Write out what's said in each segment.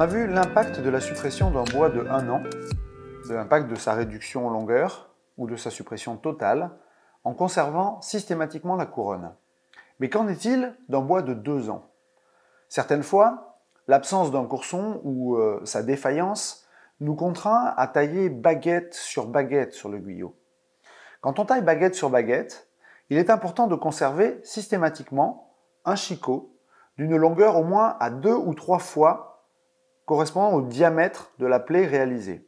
On a vu l'impact de la suppression d'un bois de 1 an, de l'impact de sa réduction en longueur ou de sa suppression totale, en conservant systématiquement la couronne. Mais qu'en est-il d'un bois de 2 ans Certaines fois, l'absence d'un courson ou euh, sa défaillance nous contraint à tailler baguette sur baguette sur le guyot. Quand on taille baguette sur baguette, il est important de conserver systématiquement un chicot d'une longueur au moins à deux ou trois fois correspondant au diamètre de la plaie réalisée.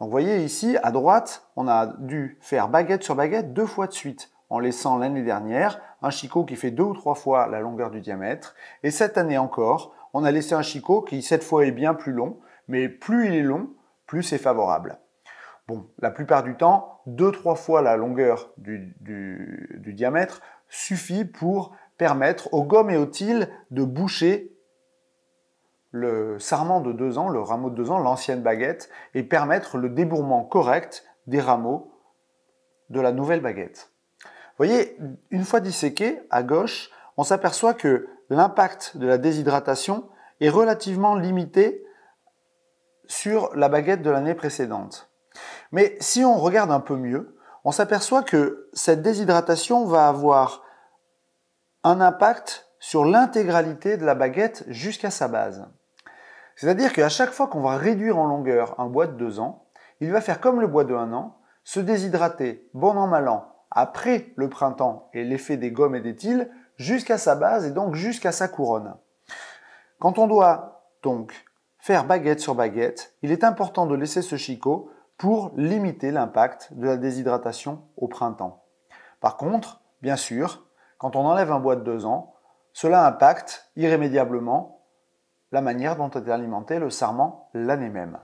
Donc vous voyez ici, à droite, on a dû faire baguette sur baguette deux fois de suite, en laissant l'année dernière un chicot qui fait deux ou trois fois la longueur du diamètre. Et cette année encore, on a laissé un chicot qui cette fois est bien plus long, mais plus il est long, plus c'est favorable. Bon, la plupart du temps, deux, trois fois la longueur du, du diamètre suffit pour permettre aux gommes et aux tiles de boucher le sarment de deux ans, le rameau de deux ans, l'ancienne baguette, et permettre le débourrement correct des rameaux de la nouvelle baguette. Vous voyez, une fois disséqué, à gauche, on s'aperçoit que l'impact de la déshydratation est relativement limité sur la baguette de l'année précédente. Mais si on regarde un peu mieux, on s'aperçoit que cette déshydratation va avoir un impact sur l'intégralité de la baguette jusqu'à sa base. C'est-à-dire qu'à chaque fois qu'on va réduire en longueur un bois de 2 ans, il va faire comme le bois de 1 an, se déshydrater, bon an mal an, après le printemps et l'effet des gommes et des tiles, jusqu'à sa base et donc jusqu'à sa couronne. Quand on doit donc faire baguette sur baguette, il est important de laisser ce chicot pour limiter l'impact de la déshydratation au printemps. Par contre, bien sûr, quand on enlève un bois de 2 ans, cela impacte irrémédiablement la manière dont est alimenté le sarment l'année même.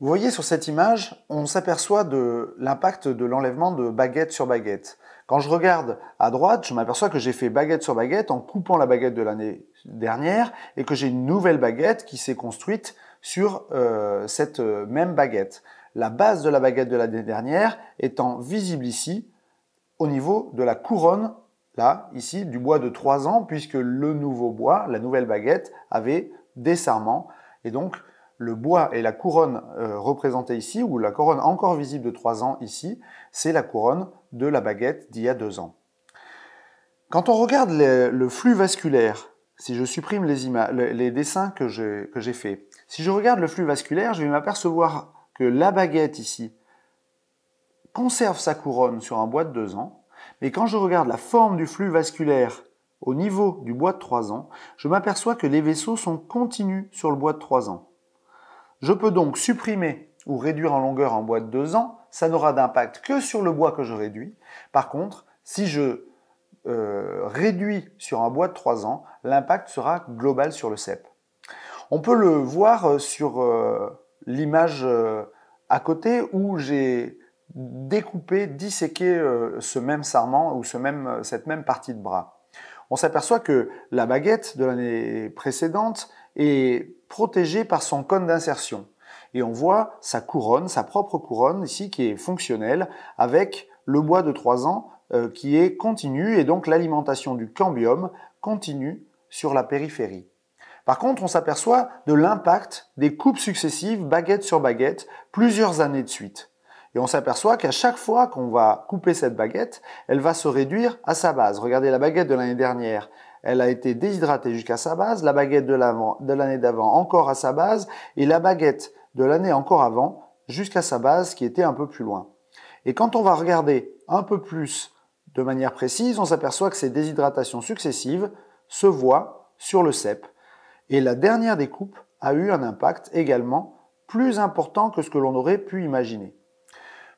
Vous voyez sur cette image, on s'aperçoit de l'impact de l'enlèvement de baguette sur baguette. Quand je regarde à droite, je m'aperçois que j'ai fait baguette sur baguette en coupant la baguette de l'année dernière et que j'ai une nouvelle baguette qui s'est construite sur euh, cette euh, même baguette. La base de la baguette de l'année dernière étant visible ici au niveau de la couronne là, ici, du bois de 3 ans, puisque le nouveau bois, la nouvelle baguette, avait des sarments. Et donc, le bois et la couronne euh, représentée ici, ou la couronne encore visible de 3 ans ici, c'est la couronne de la baguette d'il y a 2 ans. Quand on regarde le flux vasculaire, si je supprime les, dessins que j'ai fait, faits, si je regarde le flux vasculaire, je vais m'apercevoir que la baguette ici conserve sa couronne sur un bois de 2 ans, et quand je regarde la forme du flux vasculaire au niveau du bois de 3 ans, je m'aperçois que les vaisseaux sont continus sur le bois de 3 ans. Je peux donc supprimer ou réduire en longueur en bois de 2 ans, ça n'aura d'impact que sur le bois que je réduis. Par contre, si je euh, réduis sur un bois de 3 ans, l'impact sera global sur le cep. On peut le voir euh, sur euh, l'image à côté où j'ai découper, disséquer euh, ce même sarment ou euh, cette même partie de bras. On s'aperçoit que la baguette de l'année précédente est protégée par son cône d'insertion. Et on voit sa couronne, sa propre couronne ici qui est fonctionnelle avec le bois de 3 ans euh, qui est continu et donc l'alimentation du cambium continue sur la périphérie. Par contre, on s'aperçoit de l'impact des coupes successives, baguette sur baguette, plusieurs années de suite. Et on s'aperçoit qu'à chaque fois qu'on va couper cette baguette, elle va se réduire à sa base. Regardez la baguette de l'année dernière. Elle a été déshydratée jusqu'à sa base, la baguette de l'année d'avant encore à sa base, et la baguette de l'année encore avant jusqu'à sa base qui était un peu plus loin. Et quand on va regarder un peu plus de manière précise, on s'aperçoit que ces déshydratations successives se voient sur le cep. Et la dernière découpe a eu un impact également plus important que ce que l'on aurait pu imaginer.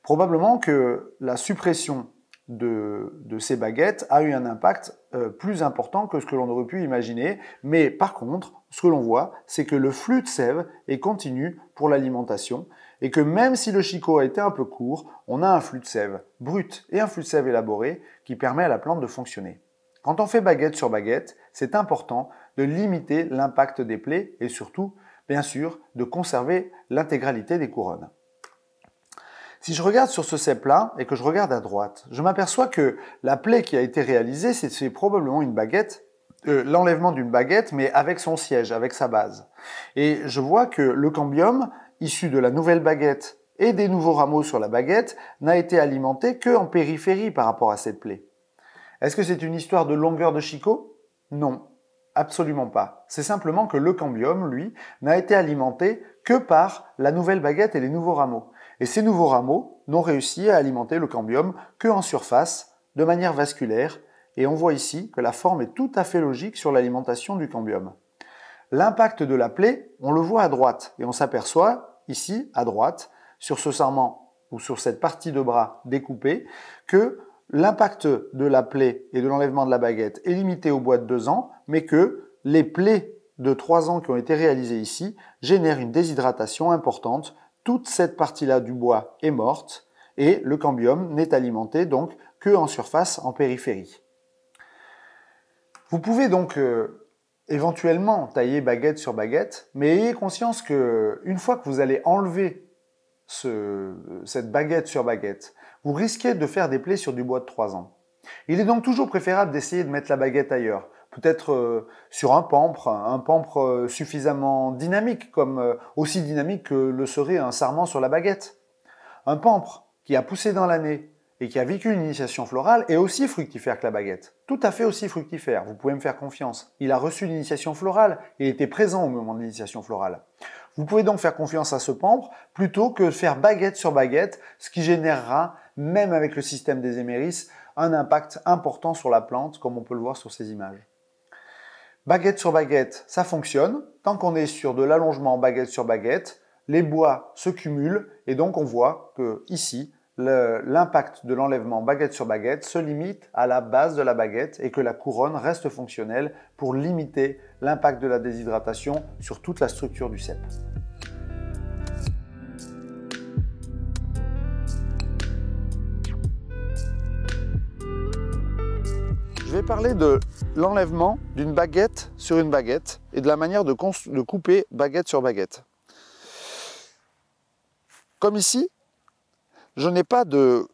Probablement que la suppression de, ces baguettes a eu un impact euh, plus important que ce que l'on aurait pu imaginer. Mais par contre, ce que l'on voit, c'est que le flux de sève est continu pour l'alimentation et que même si le chicot a été un peu court, on a un flux de sève brut et un flux de sève élaboré qui permet à la plante de fonctionner. Quand on fait baguette sur baguette, c'est important de limiter l'impact des plaies et surtout, bien sûr, de conserver l'intégralité des couronnes. Si je regarde sur ce cep-là et que je regarde à droite, je m'aperçois que la plaie qui a été réalisée, c'est probablement une baguette, euh, l'enlèvement d'une baguette, mais avec son siège, avec sa base. Et je vois que le cambium, issu de la nouvelle baguette et des nouveaux rameaux sur la baguette, n'a été alimenté que en périphérie par rapport à cette plaie. Est-ce que c'est une histoire de longueur de chicot Non, absolument pas. C'est simplement que le cambium, lui, n'a été alimenté que par la nouvelle baguette et les nouveaux rameaux. Et ces nouveaux rameaux n'ont réussi à alimenter le cambium que en surface, de manière vasculaire, et on voit ici que la forme est tout à fait logique sur l'alimentation du cambium. L'impact de la plaie, on le voit à droite, et on s'aperçoit ici, à droite, sur ce sarment ou sur cette partie de bras découpée, que l'impact de la plaie et de l'enlèvement de la baguette est limité au bois de 2 ans, mais que les plaies de 3 ans qui ont été réalisées ici génèrent une déshydratation importante toute cette partie-là du bois est morte et le cambium n'est alimenté donc que en surface, en périphérie. Vous pouvez donc euh, éventuellement tailler baguette sur baguette, mais ayez conscience que une fois que vous allez enlever cette baguette sur baguette, vous risquez de faire des plaies sur du bois de 3 ans. Il est donc toujours préférable d'essayer de mettre la baguette ailleurs, peut-être euh, sur un pampre, un pampre euh, suffisamment dynamique, comme euh, aussi dynamique que le serait un sarment sur la baguette. Un pampre qui a poussé dans l'année et qui a vécu une initiation florale est aussi fructifère que la baguette. Tout à fait aussi fructifère, vous pouvez me faire confiance. Il a reçu l'initiation florale, il était présent au moment de l'initiation florale. Vous pouvez donc faire confiance à ce pampre plutôt que faire baguette sur baguette, ce qui générera, même avec le système des éméris, un impact important sur la plante, comme on peut le voir sur ces images. Baguette sur baguette, ça fonctionne. Tant qu'on est sur de l'allongement baguette sur baguette, les bois se cumulent et donc on voit que ici, l'impact de l'enlèvement baguette sur baguette se limite à la base de la baguette et que la couronne reste fonctionnelle pour limiter l'impact de la déshydratation sur toute la structure du cep. parler de l'enlèvement d'une baguette sur une baguette et de la manière de, de couper baguette sur baguette. Comme ici, je n'ai pas de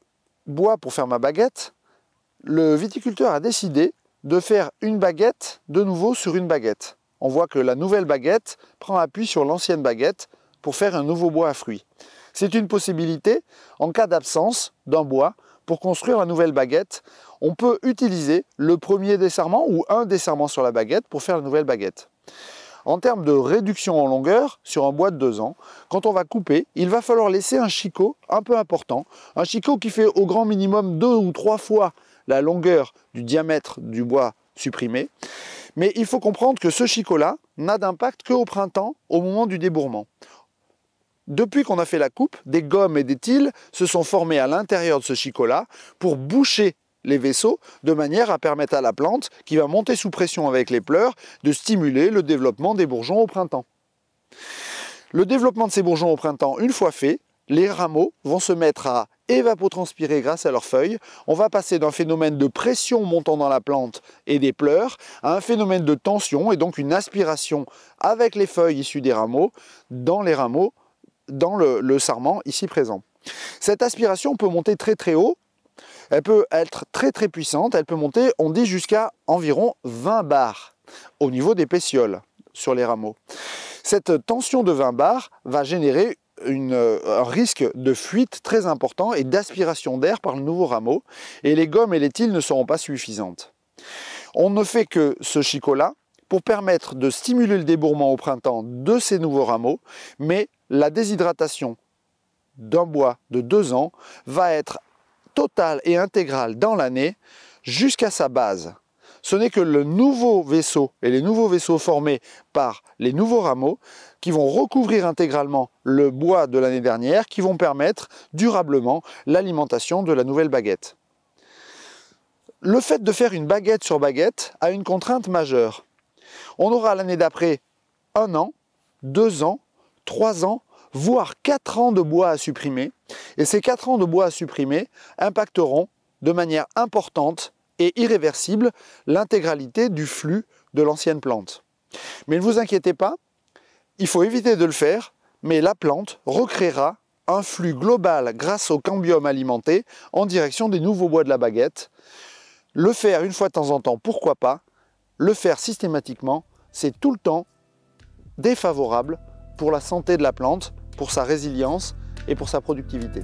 bois pour faire ma baguette. Le viticulteur a décidé de faire une baguette de nouveau sur une baguette. On voit que la nouvelle baguette prend appui sur l'ancienne baguette pour faire un nouveau bois à fruits. C'est une possibilité en cas d'absence d'un bois pour construire la nouvelle baguette, on peut utiliser le premier desserrement ou un desserrement sur la baguette pour faire la nouvelle baguette. En termes de réduction en longueur, sur un bois de 2 ans, quand on va couper, il va falloir laisser un chicot un peu important, un chicot qui fait au grand minimum deux ou trois fois la longueur du diamètre du bois supprimé. Mais il faut comprendre que ce chicot-là n'a d'impact qu'au printemps, au moment du débourrement depuis qu'on a fait la coupe, des gommes et des tiles se sont formés à l'intérieur de ce chicot pour boucher les vaisseaux de manière à permettre à la plante, qui va monter sous pression avec les pleurs, de stimuler le développement des bourgeons au printemps. Le développement de ces bourgeons au printemps, une fois fait, les rameaux vont se mettre à évapotranspirer grâce à leurs feuilles. On va passer d'un phénomène de pression montant dans la plante et des pleurs à un phénomène de tension et donc une aspiration avec les feuilles issues des rameaux dans les rameaux dans le, sarment ici présent. Cette aspiration peut monter très très haut, elle peut être très très puissante, elle peut monter, on dit, jusqu'à environ 20 bars au niveau des pétioles sur les rameaux. Cette tension de 20 bars va générer un risque de fuite très important et d'aspiration d'air par le nouveau rameau, et les gommes et les tiles ne seront pas suffisantes. On ne fait que ce chicot-là, pour permettre de stimuler le débourrement au printemps de ces nouveaux rameaux, mais la déshydratation d'un bois de deux ans va être totale et intégrale dans l'année jusqu'à sa base. Ce n'est que le nouveau vaisseau et les nouveaux vaisseaux formés par les nouveaux rameaux qui vont recouvrir intégralement le bois de l'année dernière qui vont permettre durablement l'alimentation de la nouvelle baguette. Le fait de faire une baguette sur baguette a une contrainte majeure. On aura l'année d'après un an, deux ans, trois ans, voire quatre ans de bois à supprimer. Et ces quatre ans de bois à supprimer impacteront de manière importante et irréversible l'intégralité du flux de l'ancienne plante. Mais ne vous inquiétez pas, il faut éviter de le faire, mais la plante recréera un flux global grâce au cambium alimenté en direction des nouveaux bois de la baguette. Le faire une fois de temps en temps, pourquoi pas, le faire systématiquement, c'est tout le temps défavorable pour la santé de la plante, pour sa résilience et pour sa productivité.